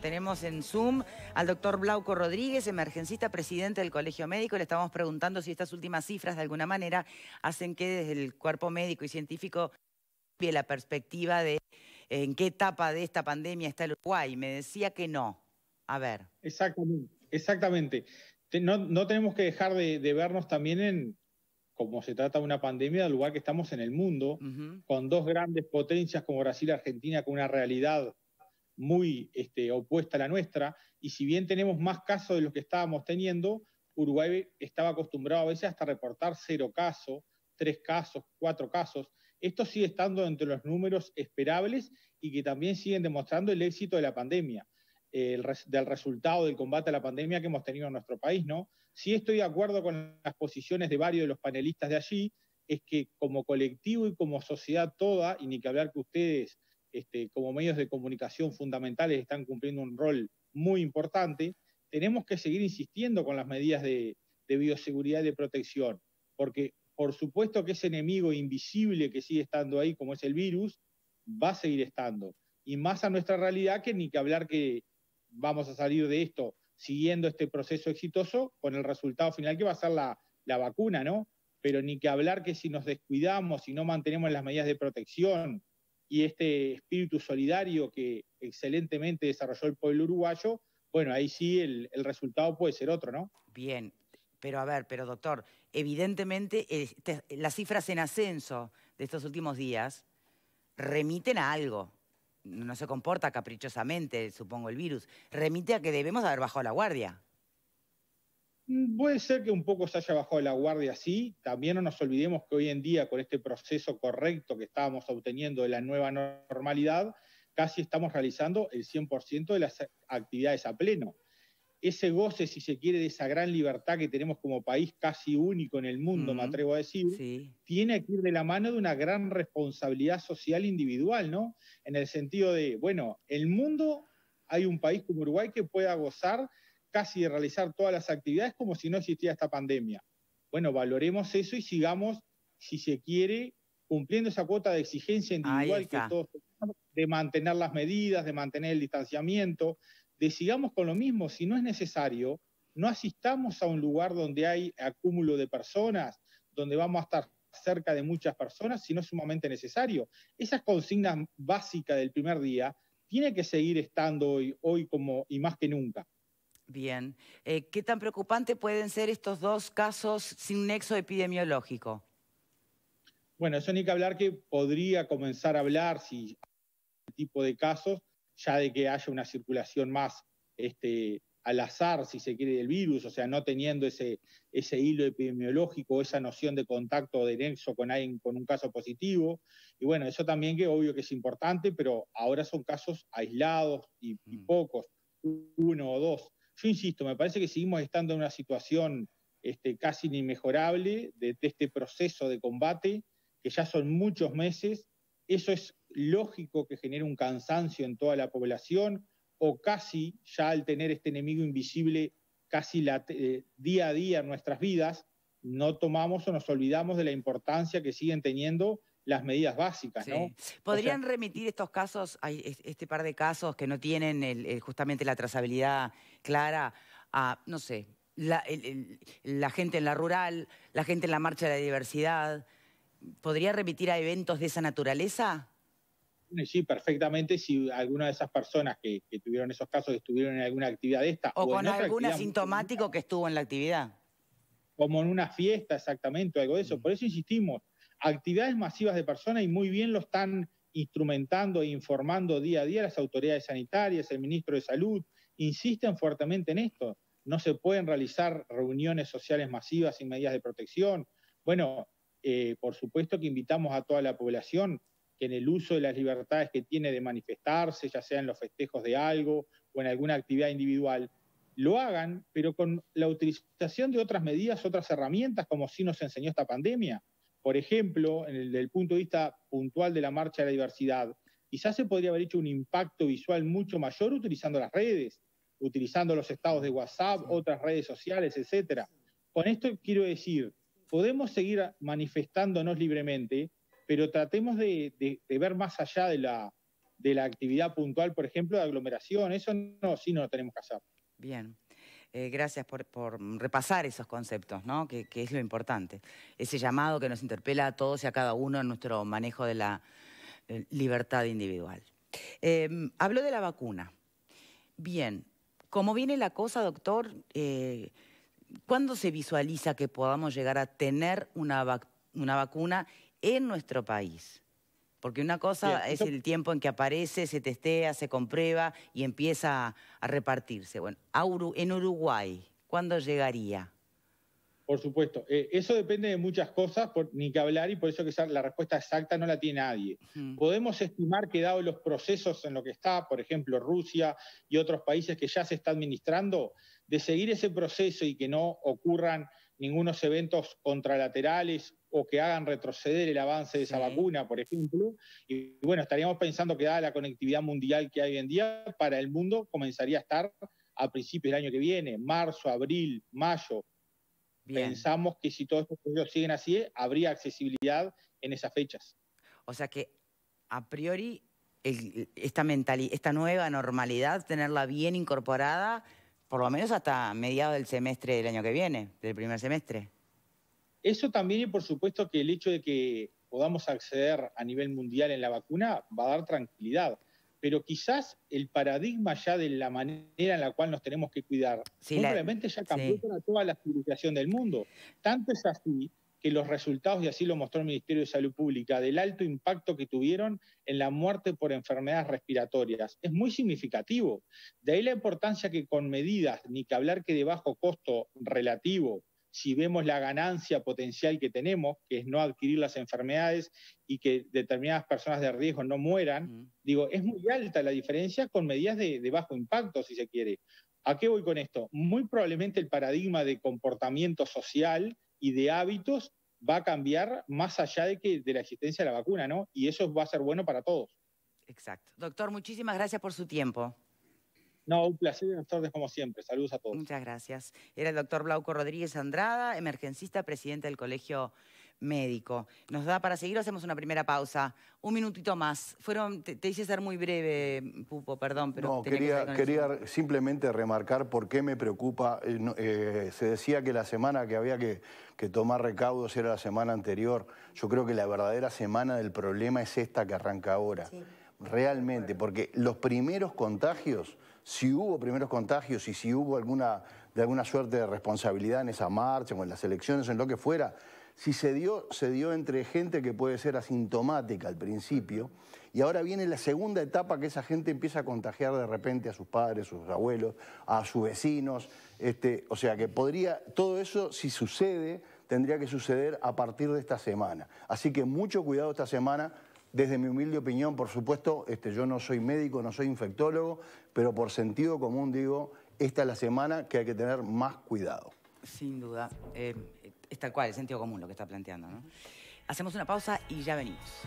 Tenemos en Zoom al doctor Blauco Rodríguez, emergencista, presidente del Colegio Médico. Le estamos preguntando si estas últimas cifras de alguna manera hacen que desde el cuerpo médico y científico la perspectiva de en qué etapa de esta pandemia está el Uruguay. Me decía que no. A ver. Exactamente. No, tenemos que dejar de, vernos también en, como se trata de una pandemia, del lugar que estamos en el mundo, con dos grandes potencias como Brasil y Argentina, con una realidad muy este, opuesta a la nuestra, y si bien tenemos más casos de los que estábamos teniendo, Uruguay estaba acostumbrado a veces hasta reportar cero casos, tres casos, cuatro casos. Esto sigue estando entre los números esperables y que también siguen demostrando el éxito de la pandemia, del resultado del combate a la pandemia que hemos tenido en nuestro país, ¿no? Si estoy de acuerdo con las posiciones de varios de los panelistas de allí, es que como colectivo y como sociedad toda, y ni que hablar que ustedes este, como medios de comunicación fundamentales están cumpliendo un rol muy importante, tenemos que seguir insistiendo con las medidas de, bioseguridad y de protección, porque por supuesto que ese enemigo invisible que sigue estando ahí, como es el virus, va a seguir estando. Y más a nuestra realidad que ni que hablar que vamos a salir de esto siguiendo este proceso exitoso con el resultado final que va a ser la, la vacuna, ¿no? Pero ni que hablar que si nos descuidamos, si no mantenemos las medidas de protección, y este espíritu solidario que excelentemente desarrolló el pueblo uruguayo, bueno, ahí sí el, resultado puede ser otro, ¿no? Bien, pero a ver, pero doctor, evidentemente este, las cifras en ascenso de estos últimos días remiten a algo. No se comporta caprichosamente, supongo, el virus. Remite a que debemos haber bajado la guardia. Mm, puede ser que un poco se haya bajado la guardia sí. También no nos olvidemos que hoy en día, con este proceso correcto que estábamos obteniendo de la nueva normalidad, casi estamos realizando el 100% de las actividades a pleno. Ese goce, si se quiere, de esa gran libertad que tenemos como país casi único en el mundo, me atrevo a decir, tiene que ir de la mano de una gran responsabilidad social individual, ¿no? En el sentido de, bueno, el mundo hay un país como Uruguay que pueda gozar casi realizar todas las actividades como si no existiera esta pandemia. Bueno, valoremos eso y sigamos, si se quiere, cumpliendo esa cuota de exigencia individual que todos tenemos, de mantener las medidas, de mantener el distanciamiento, de sigamos con lo mismo, si no es necesario, no asistamos a un lugar donde hay acúmulo de personas, donde vamos a estar cerca de muchas personas, si no es sumamente necesario. Esas consignas básicas del primer día tiene que seguir estando hoy, hoy como y más que nunca. Bien. Eh, ¿Qué tan preocupante pueden ser estos dos casos sin nexo epidemiológico? Bueno, eso ni que hablar que podría comenzar a hablar si el este tipo de casos, ya de que haya una circulación más este, al azar, si se quiere, del virus, o sea, no teniendo ese, ese hilo epidemiológico, esa noción de contacto de nexo con alguien con un caso positivo. Y bueno, eso también que obvio que es importante, pero ahora son casos aislados y mm. pocos, uno o dos yo insisto, me parece que seguimos estando en una situación este, casi inmejorable de, este proceso de combate, que ya son muchos meses. Eso es lógico que genere un cansancio en toda la población, o casi ya al tener este enemigo invisible casi eh, día a día en nuestras vidas, no tomamos o nos olvidamos de la importancia que siguen teniendo las medidas básicas, ¿no? ¿Podrían remitir estos casos, este par de casos que no tienen justamente la trazabilidad clara a, no sé, la, gente en la rural, la gente en la marcha de la diversidad? ¿Podría remitir a eventos de esa naturaleza? Sí, perfectamente. Si alguna de esas personas que, tuvieron esos casos estuvieron en alguna actividad de esta. O, con algún asintomático que estuvo en la actividad. Como en una fiesta, exactamente, o algo de eso. Mm. Por eso insistimos, actividades masivas de personas y muy bien lo están instrumentando e informando día a día las autoridades sanitarias, el ministro de Salud, insisten fuertemente en esto. No se pueden realizar reuniones sociales masivas sin medidas de protección. Bueno, eh, por supuesto que invitamos a toda la población que en el uso de las libertades que tiene de manifestarse, ya sea en los festejos de algo o en alguna actividad individual, lo hagan, pero con la utilización de otras medidas, otras herramientas, como sí nos enseñó esta pandemia. Por ejemplo, en desde el punto de vista puntual de la marcha de la diversidad, quizás se podría haber hecho un impacto visual mucho mayor utilizando las redes, utilizando los estados de WhatsApp, otras redes sociales, etc. Con esto quiero decir, podemos seguir manifestándonos libremente, pero tratemos de, ver más allá de la, de la actividad puntual, por ejemplo, de aglomeración. Eso no, sí no lo tenemos que hacer. Bien. Eh, gracias por, repasar esos conceptos, ¿no? Que, es lo importante. Ese llamado que nos interpela a todos y a cada uno en nuestro manejo de la eh, libertad individual. Em, habló de la vacuna. Bien, ¿cómo viene la cosa, doctor? Eh, ¿Cuándo se visualiza que podamos llegar a tener una vacuna en nuestro país? Porque una cosa es el tiempo en que aparece, se testea, se comprueba y empieza a, repartirse. Bueno, en Uruguay, ¿cuándo llegaría? Por supuesto, eh, eso depende de muchas cosas, ni que hablar, y por eso que la respuesta exacta no la tiene nadie. Mm. Podemos estimar que dado los procesos en lo que está, por ejemplo, Rusia y otros países que ya se está administrando, de seguir ese proceso y que no ocurran ningunos eventos contralaterales o que hagan retroceder el avance de esa vacuna, por ejemplo. Y bueno, estaríamos pensando que dada la conectividad mundial que hay hoy en día, para el mundo comenzaría a estar a principios del año que viene, marzo, abril, mayo. Pensamos que si todos estos proyectos siguen así, habría accesibilidad en esas fechas. O sea que a priori esta, esta nueva normalidad, tenerla bien incorporada, por lo menos hasta mediados del semestre del año que viene, del primer semestre. Eso también y por supuesto que el hecho de que podamos acceder a nivel mundial en la vacuna va a dar tranquilidad. Pero quizás el paradigma ya de la manera en la cual nos tenemos que cuidar, probablemente ya cambió para toda la civilización del mundo. Tanto es así que los resultados, y así lo mostró el Ministerio de Salud Pública, del alto impacto que tuvieron en la muerte por enfermedades respiratorias. Es muy significativo. De ahí la importancia que con medidas, ni que hablar que de bajo costo relativo, si vemos la ganancia potencial que tenemos, que es no adquirir las enfermedades y que determinadas personas de riesgo no mueran, digo, es muy alta la diferencia con medidas de, de, bajo impacto, si se quiere. ¿A qué voy con esto? Muy probablemente el paradigma de comportamiento social y de hábitos va a cambiar más allá de, que, de la existencia de la vacuna, ¿no? Y eso va a ser bueno para todos. Exacto. Doctor, muchísimas gracias por su tiempo. No, un placer, buenas tardes como siempre. Saludos a todos. Muchas gracias. Era el doctor Blauco Rodríguez Andrada, emergencista, presidente del Colegio médico. ¿Nos da para seguir o hacemos una primera pausa? Un minutito más. Fueron, te, hice ser muy breve, Pupo, perdón, pero... No, quería, quería simplemente remarcar por qué me preocupa. Eh, eh, se decía que la semana que había que, tomar recaudos era la semana anterior. Yo creo que la verdadera semana del problema es esta que arranca ahora. Realmente, porque los primeros contagios, si hubo primeros contagios y si hubo alguna, de alguna suerte de responsabilidad en esa marcha o en las elecciones o en lo que fuera, si se dio, se dio entre gente que puede ser asintomática al principio, y ahora viene la segunda etapa que esa gente empieza a contagiar de repente a sus padres, a sus abuelos, a sus vecinos. Este, o sea que podría, todo eso, si sucede, tendría que suceder a partir de esta semana. Así que mucho cuidado esta semana. Desde mi humilde opinión, por supuesto, este, yo no soy médico, no soy infectólogo, pero por sentido común digo, esta es la semana que hay que tener más cuidado. Sin duda. Eh, es tal cual, el sentido común lo que está planteando. ¿no? Hacemos una pausa y ya venimos.